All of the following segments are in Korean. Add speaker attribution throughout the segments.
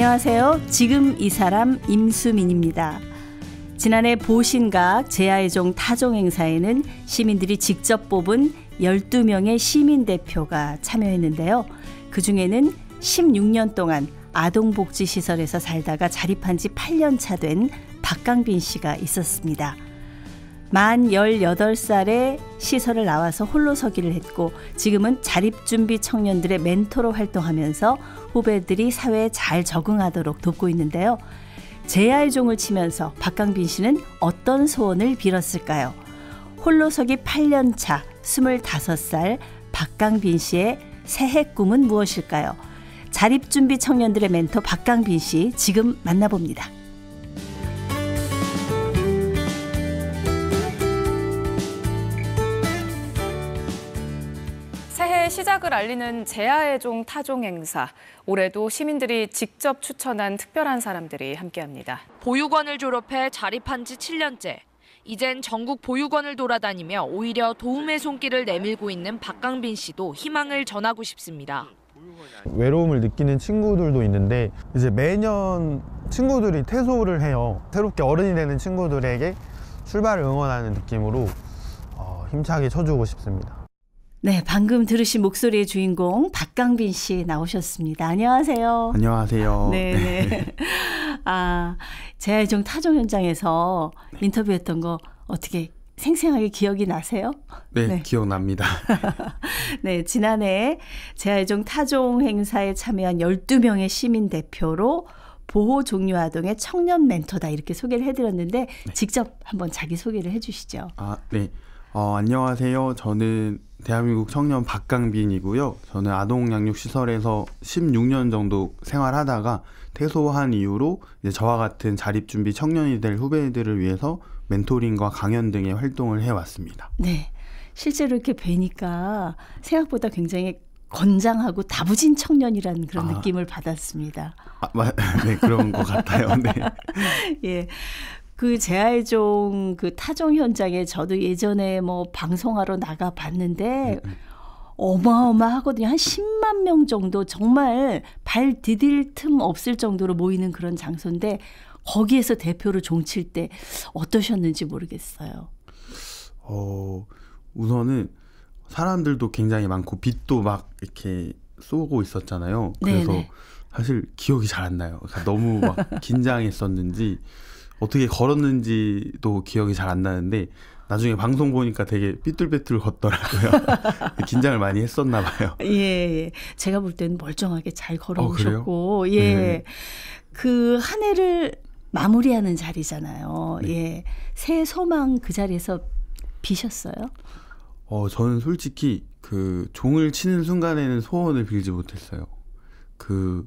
Speaker 1: 안녕하세요. 지금 이 사람 임수민입니다. 지난해 보신각 제아의종 타종 행사에는 시민들이 직접 뽑은 12명의 시민 대표가 참여했는데요. 그 중에는 16년 동안 아동복지시설에서 살다가 자립한 지 8년 차 된 박강빈 씨가 있었습니다. 만 18살에 시설을 나와서 홀로 서기를 했고 지금은 자립준비 청년들의 멘토로 활동하면서 후배들이 사회에 잘 적응하도록 돕고 있는데요. 제야의 종을 치면서 박강빈 씨는 어떤 소원을 빌었을까요? 홀로 서기 8년차 25살 박강빈 씨의 새해 꿈은 무엇일까요? 자립준비 청년들의 멘토 박강빈 씨 지금 만나봅니다. 시작을 알리는 제아의 종 타종 행사. 올해도 시민들이 직접 추천한 특별한 사람들이 함께합니다. 보육원을 졸업해 자립한 지 7년째. 이젠 전국 보육원을 돌아다니며 오히려 도움의 손길을 내밀고 있는 박강빈 씨도 희망을 전하고 싶습니다.
Speaker 2: 외로움을 느끼는 친구들도 있는데 이제 매년 친구들이 퇴소를 해요. 새롭게 어른이 되는 친구들에게 출발을 응원하는 느낌으로 어, 힘차게 쳐주고 싶습니다.
Speaker 1: 네, 방금 들으신 목소리의 주인공 박강빈 씨 나오셨습니다. 안녕하세요.
Speaker 2: 안녕하세요. 네, 네. 네.
Speaker 1: 아, 재활종 타종 현장에서 네. 인터뷰했던 거 어떻게 생생하게 기억이 나세요? 네, 네.
Speaker 2: 기억납니다.
Speaker 1: 네, 지난해 재활종 타종 행사에 참여한 12명의 시민 대표로 보호 종류 아동의 청년 멘토다 이렇게 소개를 해드렸는데 네. 직접 한번 자기 소개를 해주시죠.
Speaker 2: 아, 네. 어, 안녕하세요. 저는 대한민국 청년 박강빈이고요. 저는 아동 양육 시설에서 16년 정도 생활하다가 퇴소한 이후로 이제 저와 같은 자립 준비 청년이 될 후배들을 위해서 멘토링과 강연 등의 활동을 해왔습니다.
Speaker 1: 네. 실제로 이렇게 뵈니까 생각보다 굉장히 건장하고 다부진 청년이라는 그런 아, 느낌을 받았습니다.
Speaker 2: 아, 네, 그런 것 같아요. 네.
Speaker 1: 예. 그 재활종 그 타종 현장에 저도 예전에 뭐 방송하러 나가 봤는데 음, 음. 어마어마하거든요. 한 10만 명 정도 정말 발 디딜 틈 없을 정도로 모이는 그런 장소인데 거기에서 대표로 종칠 때 어떠셨는지 모르겠어요.
Speaker 2: 어, 우선은 사람들도 굉장히 많고 빛도 막 이렇게 쏘고 있었잖아요. 그래서 네네. 사실 기억이 잘 안 나요. 그러니까 너무 막 긴장했었는지 어떻게 걸었는지도 기억이 잘 안 나는데 나중에 방송 보니까 되게 삐뚤빼뚤 걷더라고요. 긴장을 많이 했었나 봐요.
Speaker 1: 예, 예. 제가 볼 때는 멀쩡하게 잘 걸어오셨고, 어, 예. 네. 그한 해를 마무리하는 자리잖아요. 네. 예. 새 소망 그 자리에서 비셨어요?
Speaker 2: 어, 저는 솔직히 그 종을 치는 순간에는 소원을 빌지 못했어요. 그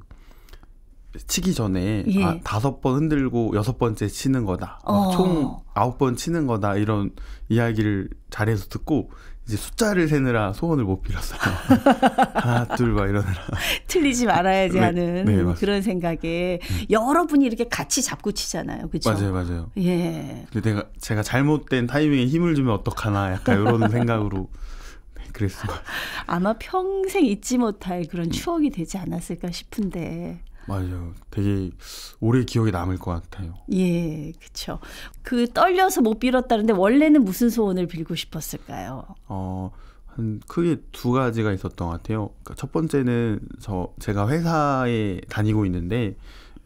Speaker 2: 치기 전에 예. 아, 다섯 번 흔들고 여섯 번째 치는 거다. 어, 어. 총 아홉 번 치는 거다. 이런 이야기를 자리에서 듣고 이제 숫자를 세느라 소원을 못 빌었어요. 하나, 둘, 막 이러느라.
Speaker 1: 틀리지 말아야지 네. 하는 네, 그런 생각에 음. 여러분이 이렇게 같이 잡고 치잖아요. 그죠? 맞아요, 맞아요. 예.
Speaker 2: 근데 내가, 제가 잘못된 타이밍에 힘을 주면 어떡하나 약간 이런 생각으로 네, 그랬어요.
Speaker 1: 아마 평생 잊지 못할 그런 음. 추억이 되지 않았을까 싶은데.
Speaker 2: 맞아요. 되게 오래 기억에 남을 것 같아요.
Speaker 1: 예, 그렇죠. 그 떨려서 못 빌었다는데 원래는 무슨 소원을 빌고 싶었을까요?
Speaker 2: 어, 한 크게 두 가지가 있었던 것 같아요. 그러니까 첫 번째는 저 제가 회사에 다니고 있는데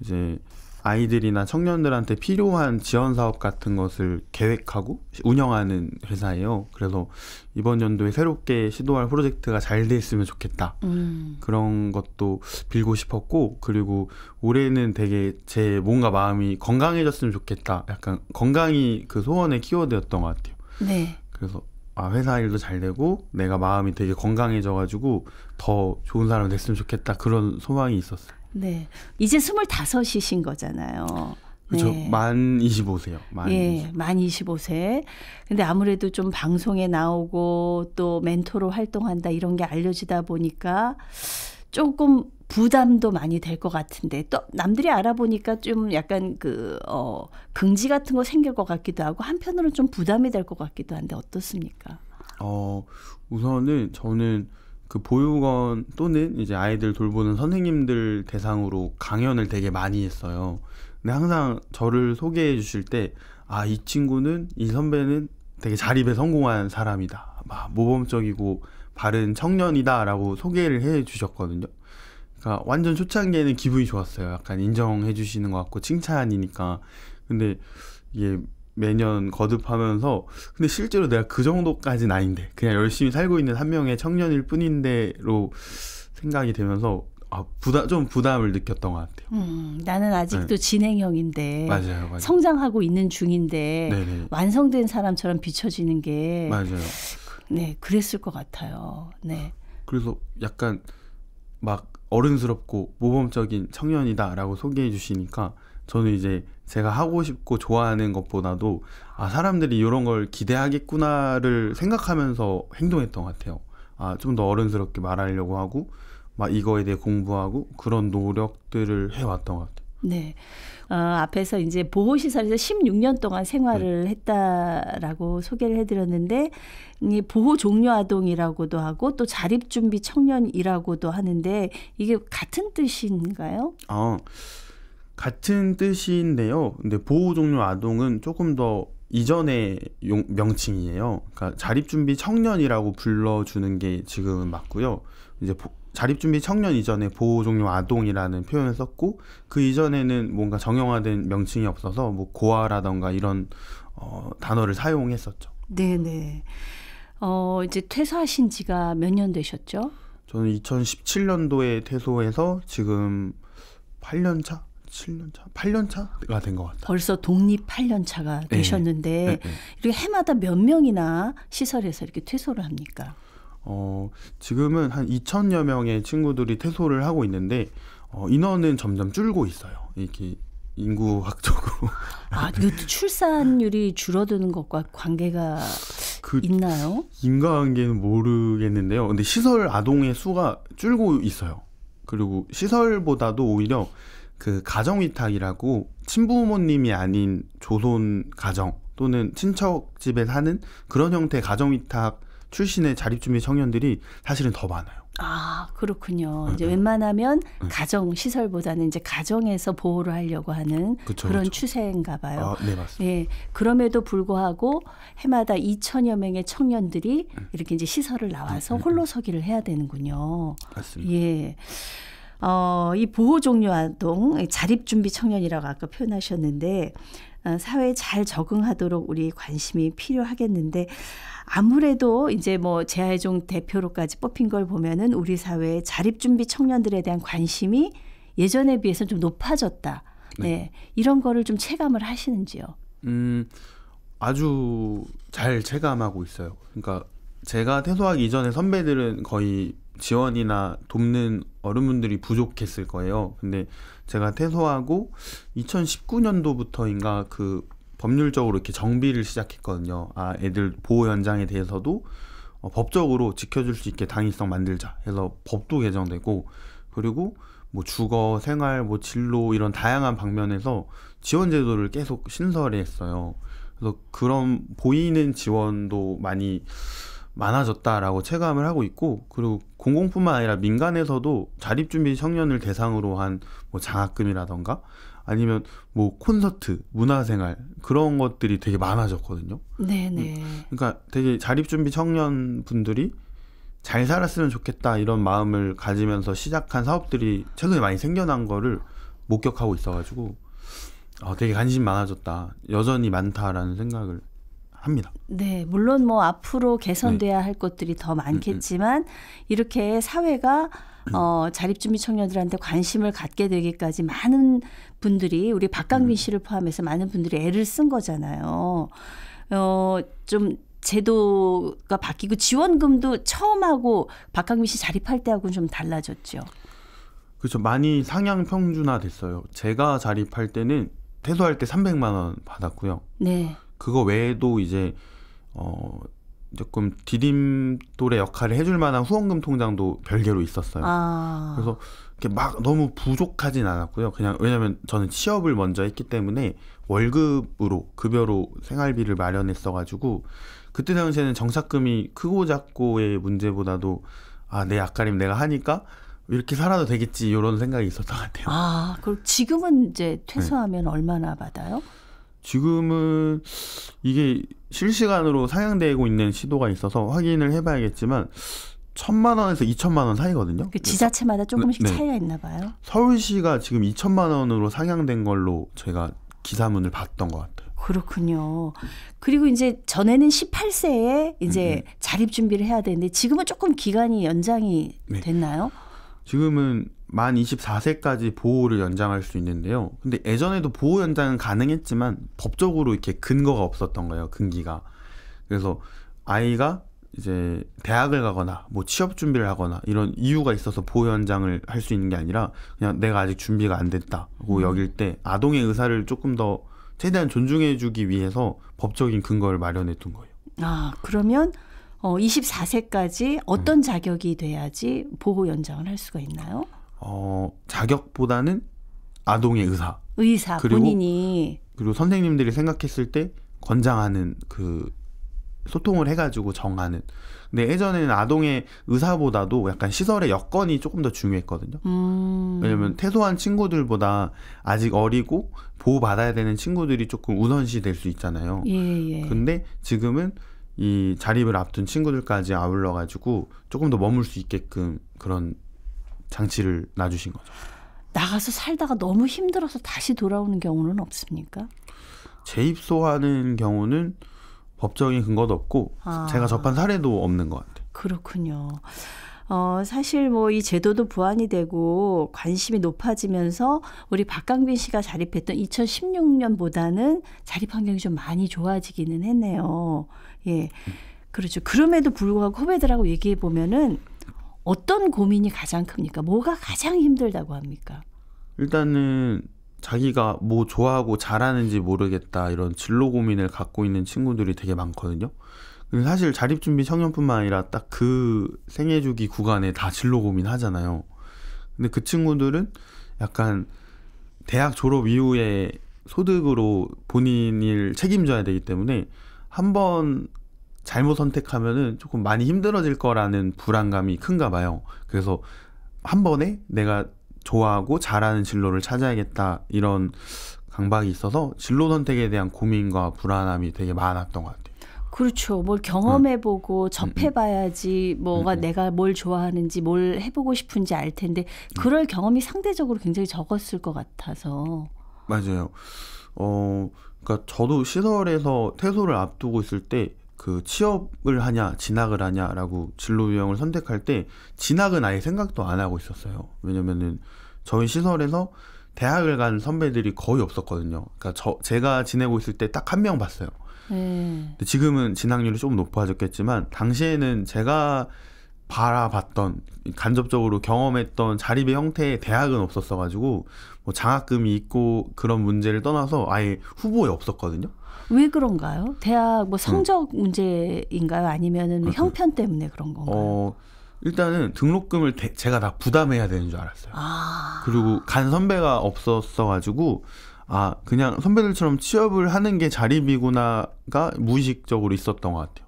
Speaker 2: 이제 아이들이나 청년들한테 필요한 지원 사업 같은 것을 계획하고 운영하는 회사예요. 그래서 이번 연도에 새롭게 시도할 프로젝트가 잘 돼 있으면 좋겠다. 음. 그런 것도 빌고 싶었고 그리고 올해는 되게 제 뭔가 마음이 건강해졌으면 좋겠다. 약간 건강이 그 소원의 키워드였던 것 같아요. 네. 그래서 아, 회사 일도 잘 되고 내가 마음이 되게 건강해져가지고 더 좋은 사람 됐으면 좋겠다 그런 소망이 있었어요.
Speaker 1: 네. 이제 2 5이신 거잖아요. 그렇죠. 네.
Speaker 2: 만 25세요. 만 예,
Speaker 1: 만 25세. 근데 아무래도 좀 방송에 나오고 또 멘토로 활동한다 이런 게 알려지다 보니까 조금 부담도 많이 될 것 같은데 또 남들이 알아보니까 좀 약간 그어 긍지 같은 거 생길 것 같기도 하고 한편으로는 좀 부담이 될 것 같기도 한데 어떻습니까?
Speaker 2: 어 우선은 저는 그 보육원 또는 이제 아이들 돌보는 선생님들 대상으로 강연을 되게 많이 했어요. 근데 항상 저를 소개해 주실 때, 아, 이 친구는, 이 선배는 되게 자립에 성공한 사람이다. 막 아, 모범적이고 바른 청년이다. 라고 소개를 해 주셨거든요. 그러니까 완전 초창기에는 기분이 좋았어요. 약간 인정해 주시는 것 같고, 칭찬이니까. 근데 이게 매년 거듭하면서 근데 실제로 내가 그 정도까지는 아닌데 그냥 열심히 살고 있는 한 명의 청년일 뿐인데로 생각이 되면서 아, 부담 좀 부담을 느꼈던 것 같아요.
Speaker 1: 음, 나는 아직도 네. 진행형인데 맞아요, 맞아요. 성장하고 있는 중인데 네네. 완성된 사람처럼 비춰지는 게 맞아요. 네, 그랬을 것 같아요. 네.
Speaker 2: 그래서 약간 막 어른스럽고 모범적인 청년이다라고 소개해 주시니까 저는 이제 제가 하고 싶고 좋아하는 것보다도 아 사람들이 이런 걸 기대하겠구나를 생각하면서 행동했던 것 같아요. 아 좀 더 어른스럽게 말하려고 하고 막 이거에 대해 공부하고 그런 노력들을 해왔던 것 같아요.
Speaker 1: 네. 어, 앞에서 이제 보호시설에서 16년 동안 생활을 네. 했다라고 소개를 해드렸는데, 이 보호종료아동이라고도 하고, 또 자립준비 청년이라고도 하는데, 이게 같은 뜻인가요?
Speaker 2: 아, 같은 뜻인데요. 근데 보호 종료 아동은 조금 더 이전의 용, 명칭이에요. 그러니까 자립준비 청년이라고 불러주는 게 지금은 맞고요. 이제 보, 자립준비 청년 이전에 보호 종료 아동이라는 표현을 썼고 그 이전에는 뭔가 정형화된 명칭이 없어서 뭐 고아라던가 이런 어, 단어를 사용했었죠.
Speaker 1: 네네. 어, 이제 퇴사하신 지가 몇 년 되셨죠?
Speaker 2: 저는 2017년도에 퇴소해서 지금
Speaker 1: 8년 차? 7년 차, 8년 차가 된 것 같아요. 벌써 독립 8년 차가 예. 되셨는데 네. 네. 이렇게 해마다 몇 명이나 시설에서 이렇게 퇴소를 합니까?
Speaker 2: 어, 지금은 한 2천여 명의 친구들이 퇴소를 하고 있는데 어, 인원은 점점 줄고 있어요. 이렇게 인구학적으로.
Speaker 1: 아, 출산율이 줄어드는 것과 관계가 그 있나요?
Speaker 2: 인과관계는 모르겠는데요. 근데 시설 아동의 수가 줄고 있어요. 그리고 시설보다도 오히려 그 가정위탁이라고 친부모님이 아닌 조손 가정 또는 친척 집에 사는 그런 형태의 가정위탁 출신의 자립주비 청년들이 사실은 더 많아요.
Speaker 1: 아 그렇군요. 네, 이제 네. 웬만하면 네. 가정 시설보다는 이제 가정에서 보호를 하려고 하는 그쵸, 그런 그쵸. 추세인가 봐요. 아, 네 맞습니다. 예, 그럼에도 불구하고 해마다 2천여 명의 청년들이 네. 이렇게 이제 시설을 나와서 음, 음, 홀로 서기를 해야 되는군요. 맞습니다. 예. 어, 이 보호 종료 아동 자립 준비 청년이라고 아까 표현하셨는데 어, 사회에 잘 적응하도록 우리 관심이 필요하겠는데 아무래도 이제 뭐 재하종 대표로까지 뽑힌 걸 보면은 우리 사회의 자립 준비 청년들에 대한 관심이 예전에 비해서 좀 높아졌다. 네. 네. 이런 거를 좀 체감을 하시는지요?
Speaker 2: 음. 아주 잘 체감하고 있어요. 그러니까 제가 퇴소하기 이전에 선배들은 거의 지원이나 돕는 어른분들이 부족했을 거예요. 근데 제가 퇴소하고 2019년도부터인가 그 법률적으로 이렇게 정비를 시작했거든요. 아, 애들 보호 연장에 대해서도 어, 법적으로 지켜줄 수 있게 당위성 만들자 해서 법도 개정되고 그리고 뭐 주거, 생활, 뭐 진로 이런 다양한 방면에서 지원 제도를 계속 신설했어요. 그래서 그런 보이는 지원도 많이 많아졌다라고 체감을 하고 있고 그리고 공공뿐만 아니라 민간에서도 자립준비 청년을 대상으로 한 뭐 장학금이라던가 아니면 뭐 콘서트, 문화생활 그런 것들이 되게 많아졌거든요.
Speaker 1: 네네. 음. 네.
Speaker 2: 그러니까 되게 자립준비 청년분들이 잘 살았으면 좋겠다 이런 마음을 가지면서 시작한 사업들이 최근에 많이 생겨난 거를 목격하고 있어가지고 어, 되게 관심 많아졌다 여전히 많다라는 생각을
Speaker 1: 합니다. 네, 물론 뭐 앞으로 개선돼야 네. 할 것들이 더 음, 음, 음. 많겠지만 이렇게 사회가 어, 자립준비 청년들한테 관심을 갖게 되기까지 많은 분들이 우리 박강민 씨를 포함해서 많은 분들이 애를 쓴 거잖아요. 어, 좀 제도가 바뀌고 지원금도 처음 하고 박강민 씨 자립할 때하고는 좀 달라졌죠.
Speaker 2: 그렇죠. 많이 상향 평준화 됐어요. 제가 자립할 때는 퇴소할 때 300만 원 받았고요. 네. 그거 외에도 이제 어 조금 디딤돌의 역할을 해줄 만한 후원금 통장도 별개로 있었어요.
Speaker 1: 아.
Speaker 2: 그래서 이렇게 막 너무 부족하진 않았고요. 그냥 왜냐면 하 저는 취업을 먼저 했기 때문에 월급으로 급여로 생활비를 마련했어가지고 그때 당시에는 정착금이 크고 작고의 문제보다도 아내 아까림 내가 하니까 이렇게 살아도 되겠지 이런 생각이 있었던 것
Speaker 1: 같아요. 아 그럼 지금은 이제 퇴사하면 네. 얼마나 받아요?
Speaker 2: 지금은 이게 실시간으로 상향되고 있는 시도가 있어서 확인을 해봐야겠지만 천만 원에서 이천만 원 사이거든요. 그
Speaker 1: 지자체마다 조금씩 네. 차이가 있나 봐요.
Speaker 2: 서울시가 지금 이천만 원으로 상향된 걸로 제가 기사문을 봤던 것 같아요.
Speaker 1: 그렇군요. 그리고 이제 전에는 18세에 이제 음, 음. 자립 준비를 해야 되는데 지금은 조금 기간이 연장이 네. 됐나요?
Speaker 2: 지금은 만 24세까지 보호를 연장할 수 있는데요. 근데 예전에도 보호 연장은 가능했지만 법적으로 이렇게 근거가 없었던 거예요. 근기가. 그래서 아이가 이제 대학을 가거나 뭐 취업 준비를 하거나 이런 이유가 있어서 보호 연장을 할 수 있는 게 아니라 그냥 내가 아직 준비가 안 됐다고 음. 여길 때 아동의 의사를 조금 더 최대한 존중해주기 위해서 법적인 근거를 마련해둔 거예요.
Speaker 1: 아 그러면 어 24세까지 어떤 음. 자격이 돼야지 보호 연장을 할 수가 있나요?
Speaker 2: 어, 자격보다는 아동의 의사.
Speaker 1: 의사 그리고, 본인이
Speaker 2: 그리고 선생님들이 생각했을 때 권장하는 그 소통을 해가지고 정하는. 근데 예전에는 아동의 의사보다도 약간 시설의 여건이 조금 더 중요했거든요.
Speaker 1: 음. 왜냐면
Speaker 2: 퇴소한 친구들보다 아직 어리고 보호받아야 되는 친구들이 조금 우선시 될 수 있잖아요. 예, 예. 근데 지금은 이 자립을 앞둔 친구들까지 아울러가지고 조금 더 머물 수 있게끔 그런 장치를 놔주신 거죠.
Speaker 1: 나가서 살다가 너무 힘들어서 다시 돌아오는 경우는 없습니까?
Speaker 2: 재입소하는 경우는 법적인 근거도 없고 아. 제가 접한 사례도 없는 것 같아요.
Speaker 1: 그렇군요. 어, 사실 뭐 이 제도도 보완이 되고 관심이 높아지면서 우리 박강빈 씨가 자립했던 2016년보다는 자립 환경이 좀 많이 좋아지기는 했네요. 예. 그렇죠. 그럼에도 불구하고 후배들하고 얘기해 보면은 어떤 고민이 가장 큽니까? 뭐가 가장 힘들다고 합니까?
Speaker 2: 일단은 자기가 뭐 좋아하고 잘하는지 모르겠다 이런 진로 고민을 갖고 있는 친구들이 되게 많거든요. 사실 자립준비 청년뿐만 아니라 딱 그 생애 주기 구간에 다 진로 고민 하잖아요. 근데 그 친구들은 약간 대학 졸업 이후에 소득으로 본인을 책임져야 되기 때문에 한번 잘못 선택하면은 조금 많이 힘들어질 거라는 불안감이 큰가 봐요. 그래서 한 번에 내가 좋아하고 잘하는 진로를 찾아야겠다 이런 강박이 있어서 진로 선택에 대한 고민과 불안함이 되게 많았던 것 같아요.
Speaker 1: 그렇죠. 뭘 경험해보고 음. 접해봐야지 음, 음. 뭐가 음, 음. 내가 뭘 좋아하는지 뭘 해보고 싶은지 알 텐데 그럴 음. 경험이 상대적으로 굉장히 적었을 것 같아서.
Speaker 2: 맞아요. 어, 그러니까 저도 시설에서 퇴소를 앞두고 있을 때그 취업을 하냐 진학을 하냐라고 진로 유형을 선택할 때 진학은 아예 생각도 안 하고 있었어요. 왜냐면은 저희 시설에서 대학을 간 선배들이 거의 없었거든요. 그러니까 저 제가 지내고 있을 때 딱 한 명 봤어요. 음. 지금은 진학률이 조금 높아졌겠지만 당시에는 제가 바라봤던 간접적으로 경험했던 자립의 형태의 대학은 없었어가지고 뭐 장학금이 있고 그런 문제를 떠나서 아예 후보에 없었거든요.
Speaker 1: 왜 그런가요? 대학 뭐 성적 음. 문제인가요? 아니면은 뭐 형편 때문에 그런 건가요?
Speaker 2: 어, 일단은 등록금을 대, 제가 다 부담해야 되는 줄 알았어요.
Speaker 1: 아.
Speaker 2: 그리고 간 선배가 없었어 가지고 아 그냥 선배들처럼 취업을 하는 게 자립이구나가 무의식적으로 있었던 것 같아요.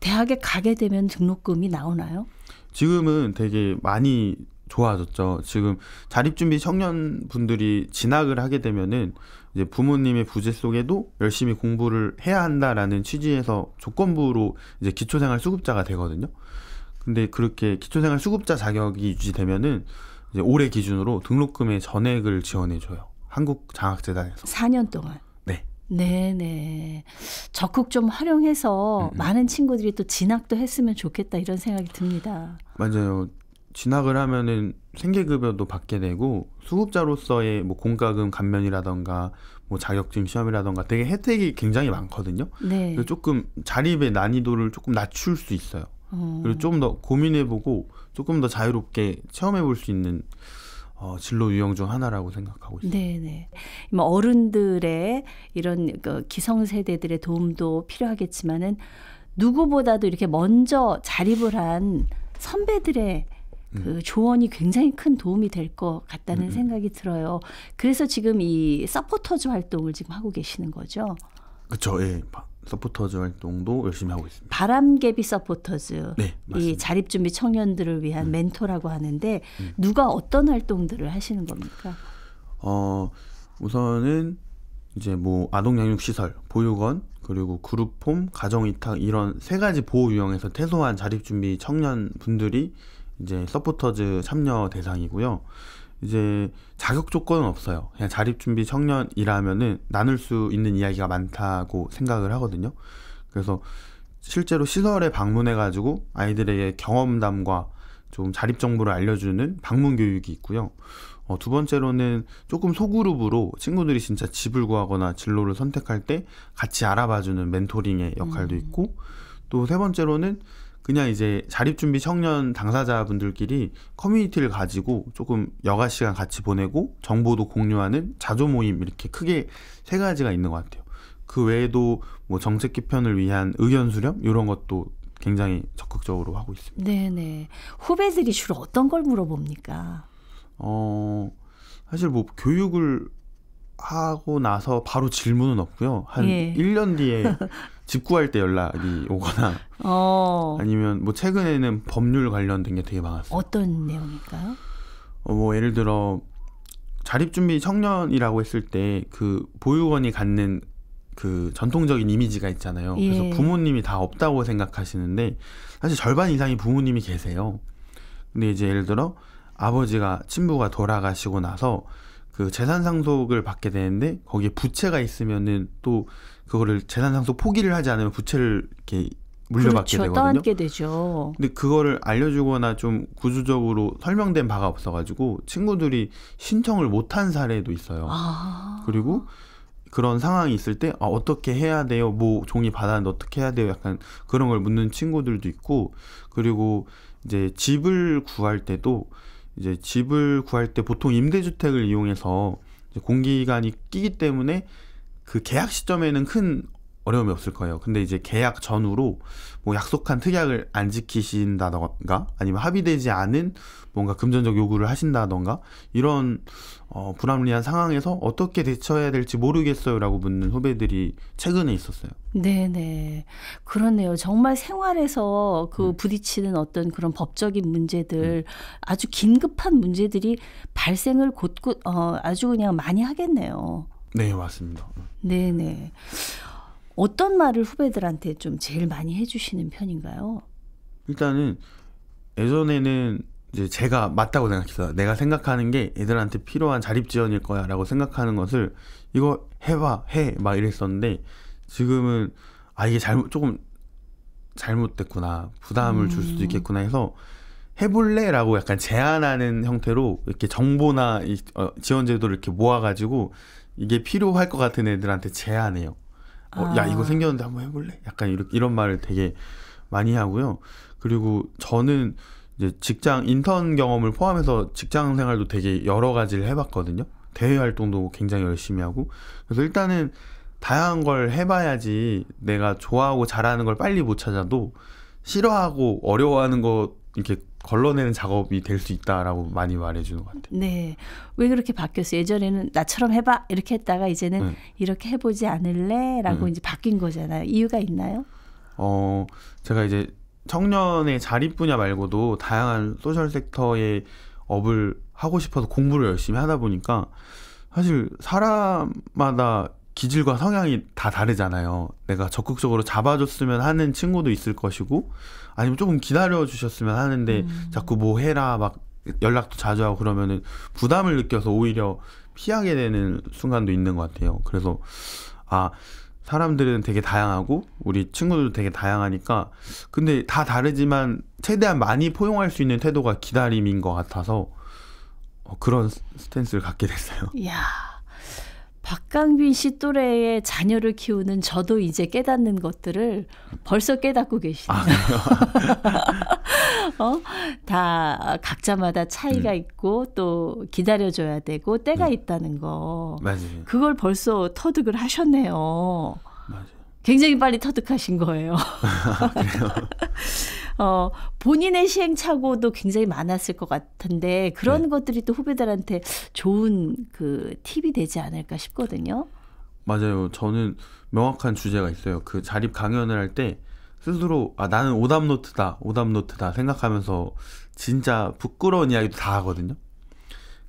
Speaker 1: 대학에 가게 되면 등록금이 나오나요?
Speaker 2: 지금은 되게 많이 좋아졌죠. 지금 자립준비 청년분들이 진학을 하게 되면은 이제 부모님의 부재 속에도 열심히 공부를 해야 한다라는 취지에서 조건부로 이제 기초생활 수급자가 되거든요. 근데 그렇게 기초생활 수급자 자격이 유지되면은 이제 올해 기준으로 등록금의 전액을 지원해줘요. 한국장학재단에서.
Speaker 1: 4년 동안. 네. 네네. 적극 좀 활용해서 음, 음. 많은 친구들이 또 진학도 했으면 좋겠다 이런 생각이 듭니다.
Speaker 2: 맞아요. 진학을 하면은 생계급여도 받게 되고 수급자로서의 뭐 공과금 감면이라던가 뭐 자격증 시험이라던가 되게 혜택이 굉장히 많거든요. 네. 그래서 조금 자립의 난이도를 조금 낮출 수 있어요. 어. 그리고 좀더 고민해보고 조금 더 자유롭게 체험해볼 수 있는 어, 진로 유형 중 하나라고 생각하고 있습니다.
Speaker 1: 네네. 네. 뭐 어른들의 이런 그 기성세대들의 도움도 필요하겠지만은 누구보다도 이렇게 먼저 자립을 한 선배들의 음. 그 조언이 굉장히 큰 도움이 될 것 같다는 음, 음. 생각이 들어요. 그래서 지금 이 서포터즈 활동을 지금 하고 계시는 거죠.
Speaker 2: 그렇죠. 예. 서포터즈 활동도 열심히 하고 있습니다.
Speaker 1: 바람개비 서포터즈. 네, 이 자립준비 청년들을 위한 음. 멘토라고 하는데 음. 누가 어떤 활동들을 하시는 겁니까?
Speaker 2: 어, 우선은 이제 뭐 아동 양육 시설, 보육원, 그리고 그룹홈, 가정 이탁 이런 세 가지 보호 유형에서 퇴소한 자립준비 청년분들이 이제 서포터즈 참여 대상이고요. 이제 자격 조건은 없어요. 그냥 자립 준비 청년이라면은 나눌 수 있는 이야기가 많다고 생각을 하거든요. 그래서 실제로 시설에 방문해 가지고 아이들에게 경험담과 좀 자립 정보를 알려주는 방문 교육이 있고요. 어, 두 번째로는 조금 소그룹으로 친구들이 진짜 집을 구하거나 진로를 선택할 때 같이 알아봐주는 멘토링의 역할도 음. 있고 또 세 번째로는 그냥 이제 자립준비 청년 당사자분들끼리 커뮤니티를 가지고 조금 여가 시간 같이 보내고 정보도 공유하는 자조 모임 이렇게 크게 세 가지가 있는 것 같아요. 그 외에도 뭐 정책 개편을 위한 의견 수렴 이런 것도 굉장히 적극적으로 하고 있습니다.
Speaker 1: 네네 후배들이 주로 어떤 걸 물어봅니까?
Speaker 2: 어 사실 뭐 교육을 하고 나서 바로 질문은 없고요. 한 예. 1년 뒤에 집 구할 때 연락이 오거나
Speaker 1: 어.
Speaker 2: 아니면 뭐 최근에는 법률 관련된 게 되게 많았어요.
Speaker 1: 어떤 내용일까요?
Speaker 2: 어, 뭐 예를 들어 자립준비 청년이라고 했을 때 그 보육원이 갖는 그 전통적인 이미지가 있잖아요. 예. 그래서 부모님이 다 없다고 생각하시는데 사실 절반 이상이 부모님이 계세요. 근데 이제 예를 들어 아버지가 친부가 돌아가시고 나서 그 재산 상속을 받게 되는데 거기에 부채가 있으면은 또 그거를 재산 상속 포기를 하지 않으면 부채를 이렇게 물려받게 그렇죠. 되거든요. 떠안게
Speaker 1: 되죠.
Speaker 2: 근데 그거를 알려주거나 좀 구조적으로 설명된 바가 없어가지고 친구들이 신청을 못한 사례도 있어요. 아. 그리고 그런 상황이 있을 때 아, 어떻게 해야 돼요? 뭐 종이 받았는데 어떻게 해야 돼요? 약간 그런 걸 묻는 친구들도 있고 그리고 이제 집을 구할 때도 이제 집을 구할 때 보통 임대주택을 이용해서 공기관이 끼기 때문에 그 계약 시점에는 큰 어려움이 없을 거예요. 근데 이제 계약 전후로 뭐 약속한 특약을 안 지키신다던가 아니면 합의되지 않은 뭔가 금전적 요구를 하신다던가 이런 어, 불합리한 상황에서 어떻게 대처해야 될지 모르겠어요라고 묻는 후배들이 최근에 있었어요.
Speaker 1: 네네 그렇네요. 정말 생활에서 그 음. 부딪히는 어떤 그런 법적인 문제들 음. 아주 긴급한 문제들이 발생을 곧곳 어, 아주 그냥 많이 하겠네요.
Speaker 2: 네, 맞습니다.
Speaker 1: 네, 네. 어떤 말을 후배들한테 좀 제일 많이 해주시는 편인가요?
Speaker 2: 일단은 예전에는 이제 제가 맞다고 생각했어요 내가 생각하는 게 애들한테 필요한 자립지원일 거야라고 생각하는 것을 이거 해봐 해 막 이랬었는데 지금은 아 이게 잘못 조금 잘못됐구나 부담을 음. 줄 수도 음. 있겠구나 해서 해볼래라고 약간 제안하는 형태로 이렇게 정보나 이, 어, 지원 제도를 이렇게 모아가지고 이게 필요할 것 같은 애들한테 제안해요. 어, 아. 야 이거 생겼는데 한번 해볼래? 약간 이렇게 이런 말을 되게 많이 하고요. 그리고 저는 이제 직장 인턴 경험을 포함해서 직장 생활도 되게 여러 가지를 해봤거든요. 대외 활동도 굉장히 열심히 하고 그래서 일단은 다양한 걸 해봐야지 내가 좋아하고 잘하는 걸 빨리 못 찾아도 싫어하고 어려워하는 거 이렇게 걸러내는 작업이 될 수 있다라고 많이 말해주는 것
Speaker 1: 같아요. 네, 왜 그렇게 바뀌었어 예전에는 나처럼 해봐 이렇게 했다가 이제는 네. 이렇게 해보지 않을래라고 네. 이제 바뀐 거잖아요. 이유가 있나요?
Speaker 2: 어, 제가 이제 청년의 자립 분야 말고도 다양한 소셜 섹터의 업을 하고 싶어서 공부를 열심히 하다 보니까 사실 사람마다 기질과 성향이 다 다르잖아요. 내가 적극적으로 잡아줬으면 하는 친구도 있을 것이고 아니면 조금 기다려 주셨으면 하는데 음. 자꾸 뭐 해라 막 연락도 자주 하고 그러면은 부담을 느껴서 오히려 피하게 되는 순간도 있는 것 같아요. 그래서 아 사람들은 되게 다양하고 우리 친구들도 되게 다양하니까 근데 다 다르지만 최대한 많이 포용할 수 있는 태도가 기다림인 것 같아서 어, 그런 스탠스를 갖게 됐어요.
Speaker 1: 이야. 박강빈 씨 또래의 자녀를 키우는 저도 이제 깨닫는 것들을 벌써 깨닫고 계시네요. 아, 어? 다 각자마다 차이가 음. 있고 또 기다려줘야 되고 때가 음. 있다는 거. 맞아요. 그걸 벌써 터득을 하셨네요. 맞아요. 굉장히 빨리 터득하신 거예요. 그래요. 어, 본인의 시행착오도 굉장히 많았을 것 같은데 그런 네. 것들이 또 후배들한테 좋은 그 팁이 되지 않을까 싶거든요.
Speaker 2: 맞아요. 저는 명확한 주제가 있어요. 그 자립 강연을 할 때 스스로 아 나는 오답 노트다, 오답 노트다 생각하면서 진짜 부끄러운 이야기도 다 하거든요.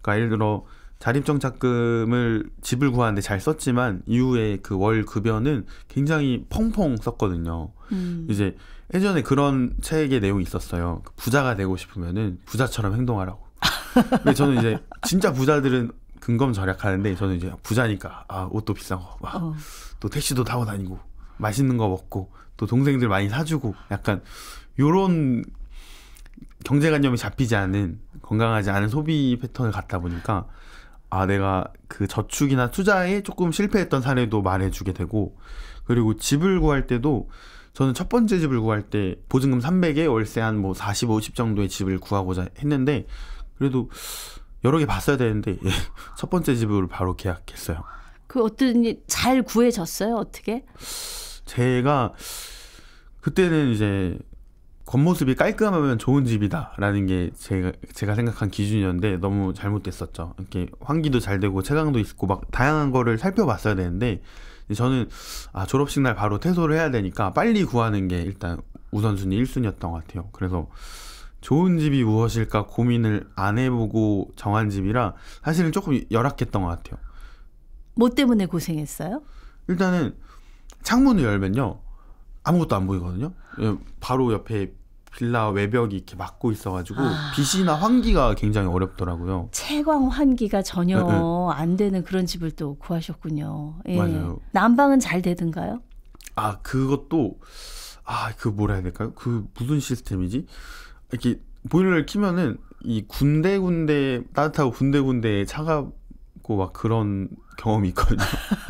Speaker 2: 그러니까 예를 들어 자립정착금을 집을 구하는데 잘 썼지만 이후에 그 월 급여는 굉장히 펑펑 썼거든요. 음. 이제 예전에 그런 책의 내용이 있었어요. 부자가 되고 싶으면은 부자처럼 행동하라고. 근데 저는 이제 진짜 부자들은 근검 절약하는데 저는 이제 부자니까 아 옷도 비싼 거막또
Speaker 1: 어.
Speaker 2: 택시도 타고 다니고 맛있는 거 먹고 또 동생들 많이 사주고 약간 요런 경제관념이 잡히지 않은 건강하지 않은 소비 패턴을 갖다 보니까 아 내가 그 저축이나 투자에 조금 실패했던 사례도 말해주게 되고 그리고 집을 구할 때도 저는 첫 번째 집을 구할 때 보증금 300에 월세 한 뭐 40, 50 정도의 집을 구하고자 했는데 그래도 여러 개 봤어야 되는데 예, 첫 번째 집으로 바로 계약했어요.
Speaker 1: 그 어떤 잘 구해졌어요? 어떻게?
Speaker 2: 제가 그때는 이제 겉모습이 깔끔하면 좋은 집이다라는 게 제가 제가 생각한 기준이었는데 너무 잘못됐었죠. 이렇게 환기도 잘 되고 채광도 있고 막 다양한 거를 살펴봤어야 되는데 저는 아 졸업식 날 바로 퇴소를 해야 되니까 빨리 구하는 게 일단 우선순위 1순위였던 것 같아요. 그래서 좋은 집이 무엇일까 고민을 안 해보고 정한 집이라 사실은 조금 열악했던 것 같아요.
Speaker 1: 뭐 때문에 고생했어요?
Speaker 2: 일단은 창문을 열면요 아무것도 안 보이거든요. 예, 바로 옆에 빌라 외벽이 이렇게 막고 있어가지고 아. 빛이나 환기가 굉장히 어렵더라고요.
Speaker 1: 채광 환기가 전혀 네, 네. 안 되는 그런 집을 또 구하셨군요. 예. 맞아요. 난방은 잘 되던가요?
Speaker 2: 아 그것도 아 그 뭐라 해야 될까요? 그 무슨 시스템이지? 이렇게 보일러를 키면은 이 군데군데 따뜻하고 군데군데 차갑고 막 그런 경험이 있거든요.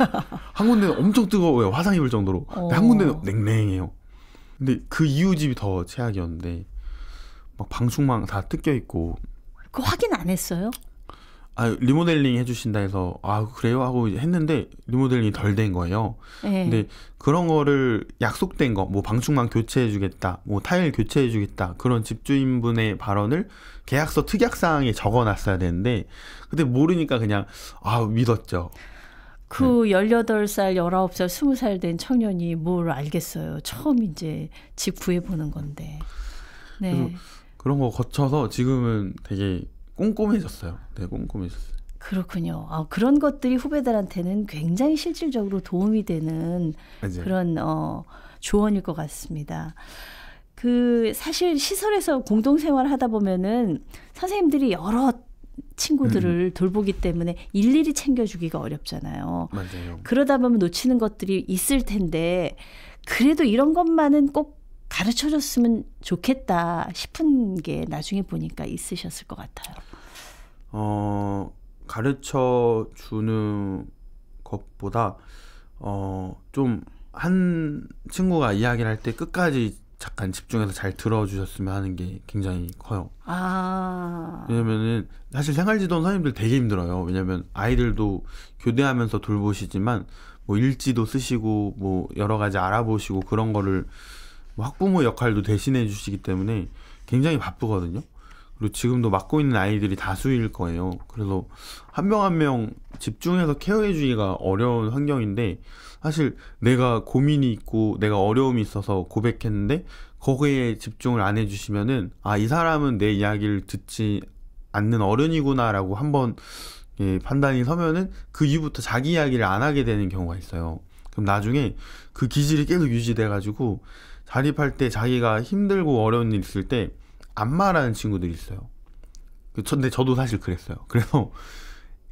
Speaker 2: 한 군데는 엄청 뜨거워요. 화상 입을 정도로. 어. 한 군데는 어. 냉랭해요. 근데 그 이후 집이 더 최악이었는데 막 방충망 다 뜯겨 있고.
Speaker 1: 그 확인 안 했어요?
Speaker 2: 아 리모델링 해주신다 해서 아 그래요 하고 했는데 리모델링이 덜된 거예요. 네. 근데 그런 거를 약속된 거뭐 방충망 교체해주겠다, 뭐 타일 교체해주겠다 그런 집주인분의 발언을 계약서 특약사항에 적어놨어야 되는데 근데 모르니까 그냥 아 믿었죠.
Speaker 1: 그열1 8살1 9살2 0살된 청년이 뭘 알겠어요. 처음 이제 집 구해보는 건데. 네.
Speaker 2: 그런 거 거쳐서 지금은 되게
Speaker 1: 꼼꼼해졌어요.
Speaker 2: 되 꼼꼼해졌어요.
Speaker 1: 그렇군요. 아, 그런 것들이 후배들한테는 굉장히 실질적으로 도움이 되는 이제. 그런 어, 조언일 것 같습니다. 그 사실 시설에서 공동생활 하다 보면은 선생님들이 여러 친구들을 음. 돌보기 때문에 일일이 챙겨주기가 어렵잖아요. 맞아요. 그러다 보면 놓치는 것들이 있을 텐데 그래도 이런 것만은 꼭 가르쳐 줬으면 좋겠다 싶은 게 나중에 보니까 있으셨을 것 같아요.
Speaker 2: 어, 가르쳐 주는 것보다 어, 좀한 친구가 이야기를 할 때 끝까지 잠깐 집중해서 잘 들어주셨으면 하는 게 굉장히 커요.
Speaker 1: 아.
Speaker 2: 왜냐면은 사실 생활지도 선생님들 되게 힘들어요. 왜냐면 아이들도 교대하면서 돌보시지만 뭐 일지도 쓰시고 뭐 여러 가지 알아보시고 그런 거를 뭐 학부모 역할도 대신해 주시기 때문에 굉장히 바쁘거든요. 그리고 지금도 맡고 있는 아이들이 다수일 거예요. 그래서 한 명 한 명 집중해서 케어해주기가 어려운 환경인데 사실 내가 고민이 있고 내가 어려움이 있어서 고백했는데 거기에 집중을 안 해주시면은 아이 사람은 내 이야기를 듣지 않는 어른이구나라고 한번 예, 판단이 서면은 그 이후부터 자기 이야기를 안 하게 되는 경우가 있어요. 그럼 나중에 그 기질이 계속 유지돼가지고 자립할 때 자기가 힘들고 어려운 일 있을 때 안마라는 친구들이 있어요. 그 근데 저도 사실 그랬어요. 그래서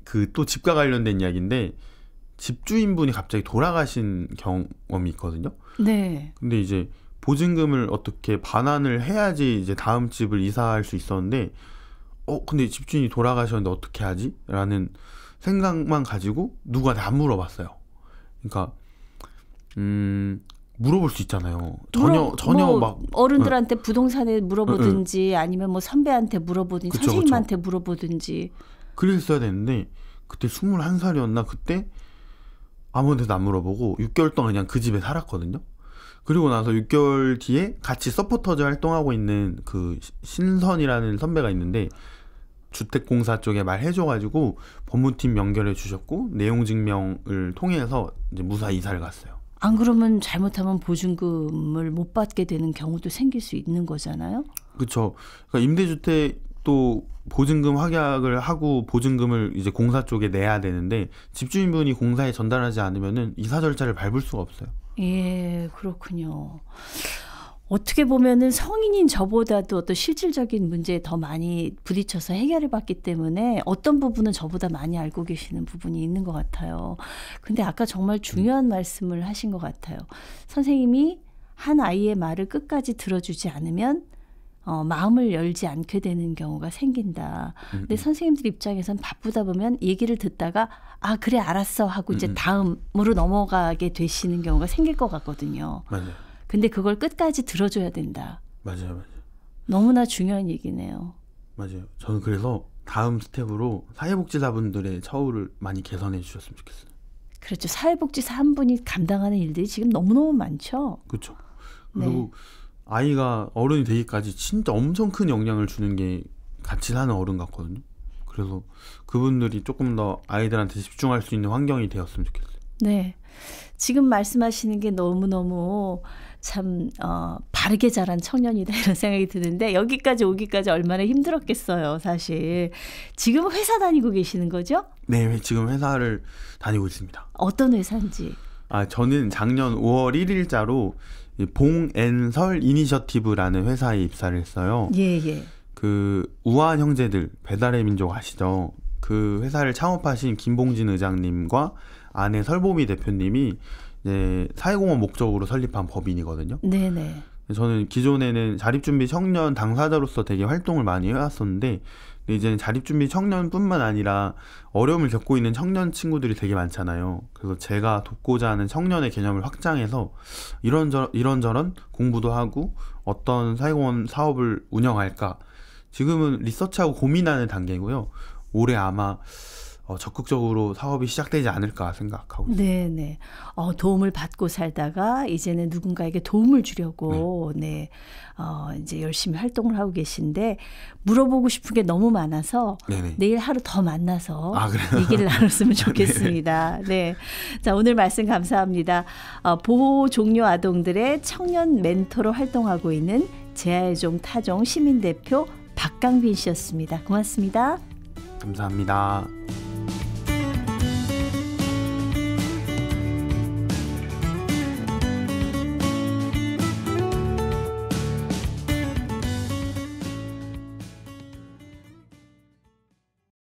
Speaker 2: 그 또 집과 관련된 이야기인데 집주인분이 갑자기 돌아가신 경험이 있거든요. 네. 근데 이제 보증금을 어떻게 반환을 해야지 이제 다음 집을 이사할 수 있었는데 어 근데 집주인이 돌아가셨는데 어떻게 하지? 라는 생각만 가지고 누구한 물어봤어요. 그러니까 음 물어볼 수 있잖아요. 전혀 물어, 전혀 뭐막 어른들한테
Speaker 1: 네. 부동산에 물어보든지 네. 아니면 뭐 선배한테 물어보든지 그쵸, 선생님한테 그쵸. 물어보든지
Speaker 2: 그랬어야 되는데 그때 21살이었나 그때 아무한테도 안 물어보고 6개월 동안 그냥 그 집에 살았거든요. 그리고 나서 6개월 뒤에 같이 서포터즈 활동하고 있는 그 신선이라는 선배가 있는데 주택공사 쪽에 말해줘가지고 법무팀 연결해 주셨고 내용 증명을 통해서 이제 무사 이사를 갔어요.
Speaker 1: 안 그러면 잘못하면 보증금을 못 받게 되는 경우도 생길 수 있는 거잖아요.
Speaker 2: 그렇죠. 그러니까 임대주택도 보증금 확약을 하고 보증금을 이제 공사 쪽에 내야 되는데 집주인분이 공사에 전달하지 않으면은 이사 절차를 밟을 수가 없어요.
Speaker 1: 예, 그렇군요. 어떻게 보면은 성인인 저보다도 어떤 실질적인 문제에 더 많이 부딪혀서 해결을받기 때문에 어떤 부분은 저보다 많이 알고 계시는 부분이 있는 것 같아요. 근데 아까 정말 중요한 말씀을 하신 것 같아요. 선생님이 한 아이의 말을 끝까지 들어주지 않으면 어, 마음을 열지 않게 되는 경우가 생긴다. 근데 음. 선생님들 입장에선 바쁘다 보면 얘기를 듣다가 아 그래 알았어 하고 이제 음. 다음으로 넘어가게 되시는 경우가 생길 것 같거든요. 맞아요. 근데 그걸 끝까지 들어줘야 된다. 맞아요, 맞아요. 너무나 중요한 얘기네요.
Speaker 2: 맞아요. 저는 그래서 다음 스텝으로 사회복지사분들의 처우를 많이 개선해 주셨으면 좋겠어요.
Speaker 1: 그렇죠. 사회복지사 한 분이 감당하는 일들이 지금 너무너무 많죠. 그렇죠. 그리고 네.
Speaker 2: 아이가 어른이 되기까지 진짜 엄청 큰 영향을 주는 게 같이 사는 어른 같거든요. 그래서 그분들이 조금 더 아이들한테 집중할 수 있는 환경이 되었으면 좋겠어요.
Speaker 1: 네. 지금 말씀하시는 게 너무너무 참, 어, 바르게 자란 청년이다 이런 생각이 드는데 여기까지 오기까지 얼마나 힘들었겠어요, 사실. 지금 회사 다니고 계시는 거죠?
Speaker 2: 네, 네 지금 회사를 다니고 있습니다.
Speaker 1: 어떤 회사인지?
Speaker 2: 아, 저는 작년 5월 1일자로 봉앤설 이니셔티브라는 회사에 입사를 했어요. 예, 예. 그 우아한 형제들 배달의 민족 아시죠? 그 회사를 창업하신 김봉진 의장님과 아내 설보미 대표님이 이제 사회공헌 목적으로 설립한 법인이거든요. 네네. 네. 저는 기존에는 자립준비 청년 당사자로서 되게 활동을 많이 해왔었는데 이제 자립준비 청년뿐만 아니라 어려움을 겪고 있는 청년 친구들이 되게 많잖아요. 그래서 제가 돕고자 하는 청년의 개념을 확장해서 이런저, 이런저런 공부도 하고 어떤 사회공헌 사업을 운영할까 지금은 리서치하고 고민하는 단계고요. 올해 아마 어, 적극적으로 사업이 시작되지 않을까 생각하고
Speaker 1: 있습니다. 네, 네. 어, 도움을 받고 살다가 이제는 누군가에게 도움을 주려고 네, 네 어, 이제 열심히 활동을 하고 계신데 물어보고 싶은 게 너무 많아서 네네. 내일 하루 더 만나서 아, 얘기를 나눴으면 네. 좋겠습니다. 네. 자, 오늘 말씀 감사합니다. 어, 보호 종료 아동들의 청년 멘토로 활동하고 있는 재아종 타종 시민대표 박강빈 씨였습니다. 고맙습니다.
Speaker 2: 감사합니다.